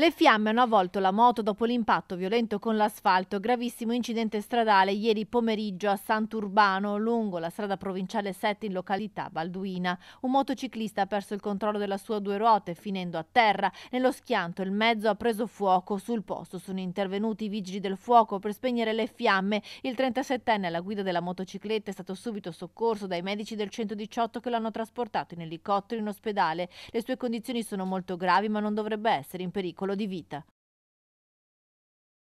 Le fiamme hanno avvolto la moto dopo l'impatto violento con l'asfalto. Gravissimo incidente stradale ieri pomeriggio a Sant'Urbano, lungo la strada provinciale 7 in località Balduina. Un motociclista ha perso il controllo della sua due ruote, finendo a terra. Nello schianto il mezzo ha preso fuoco. Sul posto sono intervenuti i vigili del fuoco per spegnere le fiamme. Il 37enne alla guida della motocicletta è stato subito soccorso dai medici del 118 che l'hanno trasportato in elicottero in ospedale. Le sue condizioni sono molto gravi, ma non dovrebbe essere in pericolo miracolo di vita.